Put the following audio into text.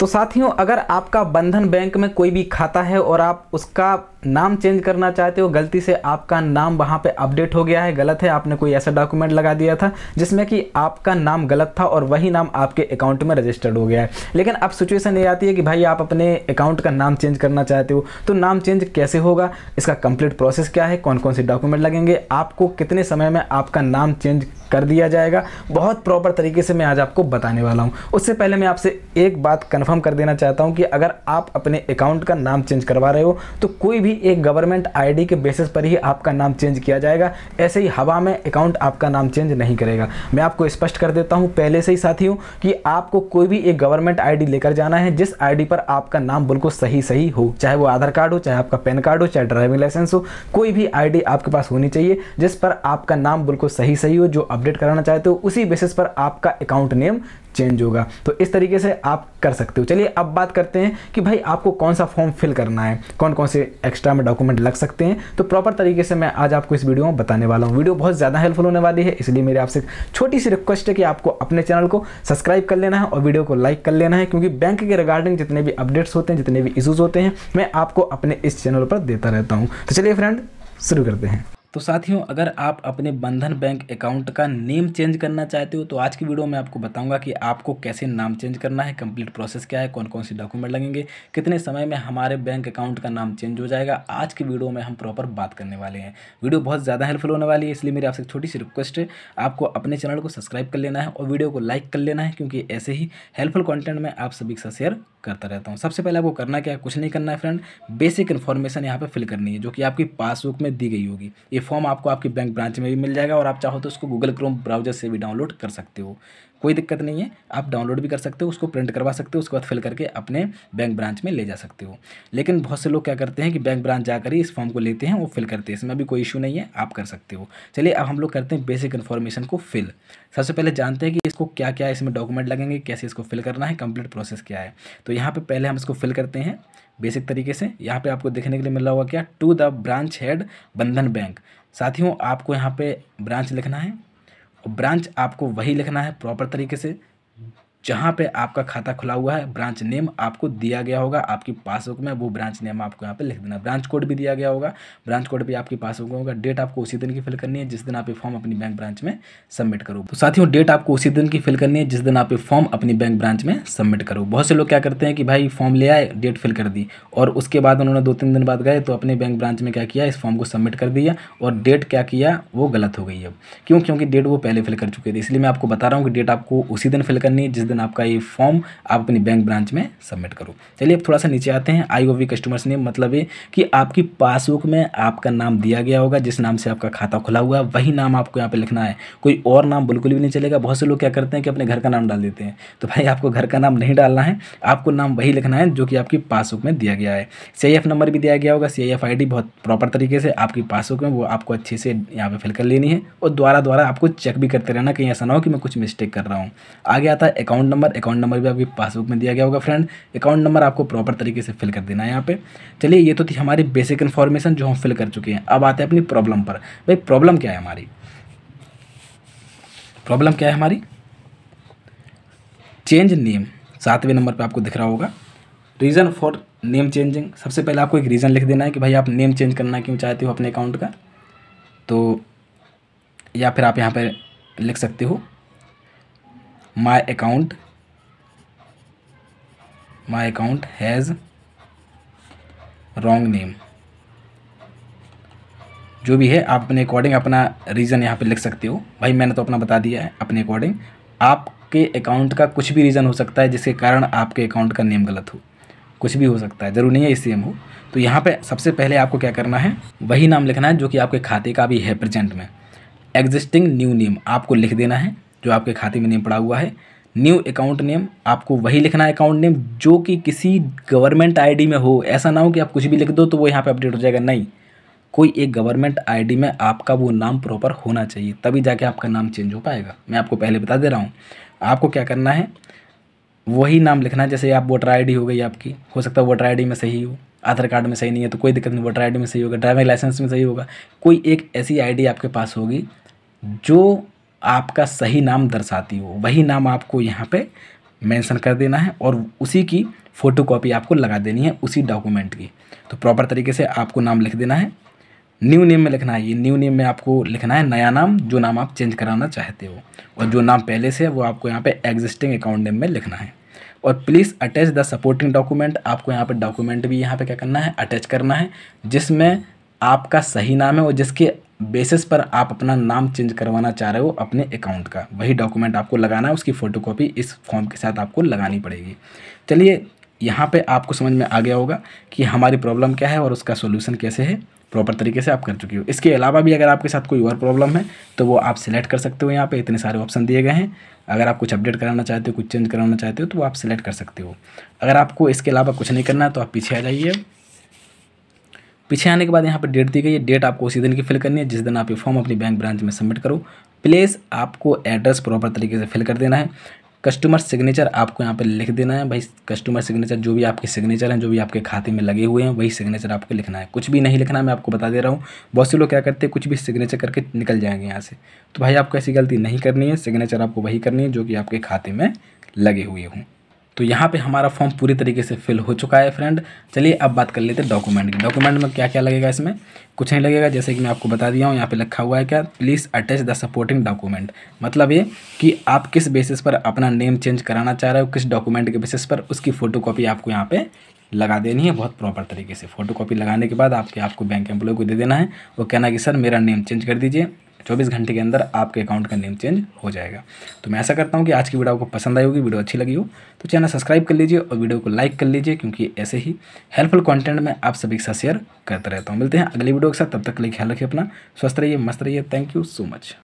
तो साथियों अगर आपका बंधन बैंक में कोई भी खाता है और आप उसका नाम चेंज करना चाहते हो गलती से आपका नाम वहाँ पे अपडेट हो गया है गलत है आपने कोई ऐसा डॉक्यूमेंट लगा दिया था जिसमें कि आपका नाम गलत था और वही नाम आपके अकाउंट में रजिस्टर्ड हो गया है लेकिन अब सिचुएशन ये आती है कि भाई आप अपने अकाउंट का नाम चेंज करना चाहते हो तो नाम चेंज कैसे होगा इसका कंप्लीट प्रोसेस क्या है कौन कौन से डॉक्यूमेंट लगेंगे आपको कितने समय में आपका नाम चेंज कर दिया जाएगा बहुत प्रॉपर तरीके से मैं आज आपको बताने वाला हूँ उससे पहले मैं आपसे एक बात कन्फर्म कंफर्म कर देना चाहता हूं कि अगर आप अपने अकाउंट का नाम चेंज करवा रहे हो तो कोई भी एक गवर्नमेंट आईडी के बेसिस पर ही आपका नाम चेंज किया जाएगा ऐसे ही हवा में अकाउंट आपका नाम चेंज नहीं करेगा मैं आपको स्पष्ट कर देता हूँ पहले से ही साथियों कि आपको कोई भी एक गवर्नमेंट आई लेकर जाना है जिस आई पर आपका नाम बिल्कुल सही सही हो चाहे वो आधार कार्ड हो चाहे आपका पैन कार्ड हो चाहे ड्राइविंग लाइसेंस हो कोई भी आई आपके पास होनी चाहिए जिस पर आपका नाम बिल्कुल सही सही हो जो अपडेट कराना चाहते हो उसी बेसिस पर आपका अकाउंट नेम चेंज होगा तो इस तरीके से आप कर सकते हो चलिए अब बात करते हैं कि भाई आपको कौन सा फॉर्म फिल करना है कौन कौन से एक्स्ट्रा में डॉक्यूमेंट लग सकते हैं तो प्रॉपर तरीके से मैं आज आपको इस वीडियो में बताने वाला हूँ वीडियो बहुत ज़्यादा हेल्पफुल होने वाली है इसलिए मेरी आपसे छोटी सी रिक्वेस्ट है कि आपको अपने चैनल को सब्सक्राइब कर लेना है और वीडियो को लाइक कर लेना है क्योंकि बैंक के रिगार्डिंग जितने भी अपडेट्स होते हैं जितने भी इशूज़ होते हैं मैं आपको अपने इस चैनल पर देता रहता हूँ तो चलिए फ्रेंड शुरू करते हैं तो साथियों अगर आप अपने बंधन बैंक अकाउंट का नेम चेंज करना चाहते हो तो आज की वीडियो में आपको बताऊंगा कि आपको कैसे नाम चेंज करना है कंप्लीट प्रोसेस क्या है कौन कौन सी डॉक्यूमेंट लगेंगे कितने समय में हमारे बैंक अकाउंट का नाम चेंज हो जाएगा आज की वीडियो में हम प्रॉपर बात करने वाले हैं वीडियो बहुत ज़्यादा हेल्पफुल होने वाली है इसलिए मेरी आपसे छोटी सी रिक्वेस्ट है आपको अपने चैनल को सब्सक्राइब कर लेना है और वीडियो को लाइक कर लेना है क्योंकि ऐसे ही हेल्पफुल कॉन्टेंट मैं आप सभी के साथ शेयर करता रहता हूँ सबसे पहले आपको करना क्या है कुछ नहीं करना है फ्रेंड बेसिक इन्फॉर्मेशन यहाँ पर फिल करनी है जो कि आपकी पासबुक में दी गई होगी ये फॉर्म आपको आपकी बैंक ब्रांच में भी मिल जाएगा और आप चाहो तो उसको गूगल क्रोम ब्राउजर से भी डाउनलोड कर सकते हो कोई दिक्कत नहीं है आप डाउनलोड भी कर सकते हो उसको प्रिंट करवा सकते हो उसके बाद फिल करके अपने बैंक ब्रांच में ले जा सकते हो लेकिन बहुत से लोग क्या करते हैं कि बैंक ब्रांच जाकर ही इस फॉर्म को लेते हैं वो फिल करते हैं इसमें भी कोई इशू नहीं है आप कर सकते हो चलिए अब हम लोग करते हैं बेसिक इन्फॉर्मेशन को फिल सबसे पहले जानते हैं कि इसको क्या क्या इसमें डॉक्यूमेंट लगेंगे कैसे इसको फिल करना है कंप्लीट प्रोसेस क्या है तो यहाँ पर पहले हम इसको फिल करते हैं बेसिक तरीके से यहाँ पे आपको देखने के लिए मिल रहा होगा क्या to the branch head Bandhan bank साथियों आपको यहाँ पे ब्रांच लिखना है और ब्रांच आपको वही लिखना है प्रॉपर तरीके से जहाँ पे आपका खाता खुला हुआ है ब्रांच नेम आपको दिया गया होगा आपकी पासबुक में वो ब्रांच नेम आपको यहाँ पे लिख देना ब्रांच कोड भी दिया गया होगा ब्रांच कोड भी आपकी पासबुक में होगा डेट आपको उसी दिन की फिल करनी है जिस दिन आप ये फॉर्म अपनी बैंक ब्रांच में सबमिट करो तो साथियों डेट आपको उसी दिन की फिल करनी है जिस दिन आप ये फॉर्म अपनी बैंक ब्रांच में सबमिट करो बहुत से लोग क्या करते हैं कि भाई फॉर्म ले आए डेट फिल कर दी और उसके बाद उन्होंने दो तीन दिन बाद गए तो अपने बैंक ब्रांच में क्या किया इस फॉर्म को सबमिट कर दिया और डेट क्या किया वो गलत हो गई है क्यों क्योंकि डेट वो पहले फिल कर चुके थे इसलिए मैं आपको बता रहा हूँ कि डेट आपको उसी दिन फिल करनी है जिस देन आपका ये फॉर्म आप अपनी बैंक ब्रांच में सबमिट करो चलिए अब थोड़ा सा नीचे आते हैं I O V customers name मतलब ये कि आपकी पासबुक में आपका नाम दिया गया होगा जिस नाम से आपका खाता खुला हुआ है वही नाम आपको यहाँ पर लिखना है कोई और नाम बिल्कुल भी नहीं चलेगा बहुत से लोग क्या करते हैं कि अपने घर का नाम डाल देते हैं तो भाई आपको घर का नाम नहीं डालना है आपको नाम वही लिखना है जो कि आपकी पासबुक में दिया गया है सी नंबर भी दिया गया होगा सी आई बहुत प्रॉपर तरीके से आपकी पासबुक में वो आपको अच्छे से यहाँ पर फिल कर लेनी है और द्वारा द्वारा आपको चेक भी करते रहना कहीं ऐसा ना हो कि मैं कुछ मिस्टेक कर रहा हूँ आगे आता है account account number account number भी आपकी पासबुक में दिया गया होगा फ्रेंड अकाउंट नंबर आपको प्रॉपर तरीके से फिल कर देना है यहाँ पे चलिए ये तो थी हमारी बेसिक इन्फॉर्मेशन जो हम फिल कर चुके हैं अब आते हैं अपनी प्रॉब्लम पर भाई प्रॉब्लम क्या है हमारी प्रॉब्लम क्या है हमारी चेंज नेम सातवें नंबर पर आपको दिख रहा होगा रीज़न फॉर नेम चेंजिंग सबसे पहले आपको एक रीज़न लिख देना है कि भाई आप नेम चेंज करना क्यों चाहते हो अपने अकाउंट का तो या फिर आप यहाँ पर लिख सकते हो my account my account has wrong name जो भी है आप अपने अकॉर्डिंग अपना रीज़न यहाँ पे लिख सकते हो भाई मैंने तो अपना बता दिया है अपने अकॉर्डिंग आपके अकाउंट का कुछ भी रीज़न हो सकता है जिसके कारण आपके अकाउंट का नेम गलत हो कुछ भी हो सकता है ज़रूर नहीं है इस हो तो यहाँ पे सबसे पहले आपको क्या करना है वही नाम लिखना है जो कि आपके खाते का भी है प्रेजेंट में एग्जिस्टिंग न्यू नेम आपको लिख देना है जो आपके खाते में नेम पड़ा हुआ है न्यू अकाउंट नेम आपको वही लिखना है अकाउंट नेम जो कि किसी गवर्नमेंट आईडी में हो ऐसा ना हो कि आप कुछ भी लिख दो तो वो यहाँ पे अपडेट हो जाएगा नहीं कोई एक गवर्नमेंट आईडी में आपका वो नाम प्रॉपर होना चाहिए तभी जाके आपका नाम चेंज हो पाएगा मैं आपको पहले बता दे रहा हूँ आपको क्या करना है वही नाम लिखना है जैसे आप वोटर डी हो गई आपकी हो सकता है वोटर डी में सही हो आधार कार्ड में सही नहीं है तो कोई दिक्कत नहीं वोटर डी में सही होगा ड्राइविंग लाइसेंस में सही होगा कोई एक ऐसी डी आपके पास होगी जो आपका सही नाम दर्शाती हो वही नाम आपको यहाँ पे मेंशन कर देना है और उसी की फ़ोटो कॉपी आपको लगा देनी है उसी डॉक्यूमेंट की तो प्रॉपर तरीके से आपको नाम लिख देना है न्यू नेम में लिखना है ये न्यू नेम में आपको लिखना है नया नाम जो नाम आप चेंज कराना चाहते हो और जो नाम पहले से है वो आपको यहाँ पर एग्जिस्टिंग अकाउंट नेम में लिखना है और please attach the supporting document आपको यहाँ पर डॉक्यूमेंट भी यहाँ पे क्या करना है अटैच करना है जिसमें आपका सही नाम है और जिसके बेसिस पर आप अपना नाम चेंज करवाना चाह रहे हो अपने अकाउंट का वही डॉक्यूमेंट आपको लगाना है उसकी फ़ोटोकॉपी इस फॉर्म के साथ आपको लगानी पड़ेगी चलिए यहाँ पे आपको समझ में आ गया होगा कि हमारी प्रॉब्लम क्या है और उसका सोल्यूशन कैसे है प्रॉपर तरीके से आप कर चुके हो इसके अलावा भी अगर आपके साथ कोई और प्रॉब्लम है तो वो आप सिलेक्ट कर सकते हो यहाँ पे इतने सारे ऑप्शन दिए गए हैं अगर आप कुछ अपडेट कराना चाहते हो कुछ चेंज कराना चाहते हो तो आप सिलेक्ट कर सकते हो अगर आपको इसके अलावा कुछ नहीं करना है तो आप पीछे आ जाइए पीछे आने के बाद यहाँ पर डेट दी गई है डेट आपको उसी दिन की फिल करनी है जिस दिन आप ये फॉर्म अपनी बैंक ब्रांच में सबमिट करो प्लेस आपको एड्रेस प्रॉपर तरीके से फिल कर देना है कस्टमर सिग्नेचर आपको यहाँ पे लिख देना है भाई कस्टमर सिग्नेचर जो भी आपके सिग्नेचर हैं जो भी आपके खाते में लगे हुए हैं वही सिग्नेचर आपको लिखना है कुछ भी नहीं लिखना मैं आपको बता दे रहा हूँ बहुत से लोग क्या करते हैं कुछ भी सिग्नेचर करके निकल जाएंगे यहाँ से तो भाई आपको ऐसी गलती नहीं करनी है सिग्नेचर आपको वही करनी है जो कि आपके खाते में लगे हुए हों तो यहाँ पे हमारा फॉर्म पूरी तरीके से फिल हो चुका है फ्रेंड चलिए अब बात कर लेते हैं डॉक्यूमेंट की डॉक्यूमेंट में क्या क्या लगेगा इसमें कुछ नहीं लगेगा जैसे कि मैं आपको बता दिया हूँ यहाँ पे लिखा हुआ है क्या please attach the supporting document मतलब ये कि आप किस बेसिस पर अपना नेम चेंज कराना चाह रहे हो किस डॉक्यूमेंट के बेसिस पर उसकी फ़ोटोकॉपी आपको यहाँ पर लगा देनी है बहुत प्रॉपर तरीके से फोटो कॉपी लगाने के बाद आपके आपको बैंक एम्प्लॉय को दे देना है वो कहना कि सर मेरा नेम चेंज कर दीजिए चौबीस घंटे के अंदर आपके अकाउंट का नेम चेंज हो जाएगा तो मैं ऐसा करता हूँ कि आज की वीडियो आपको पसंद आई होगी वीडियो अच्छी लगी हो तो चैनल सब्सक्राइब कर लीजिए और वीडियो को लाइक कर लीजिए क्योंकि ऐसे ही हेल्पफुल कॉन्टेंट मैं आप सभी के साथ शेयर करता रहता हूँ मिलते हैं अगली वीडियो के साथ तब तक के लिए ख्याल रखिए अपना स्वस्थ रहिए मस्त रहिए थैंक यू सो मच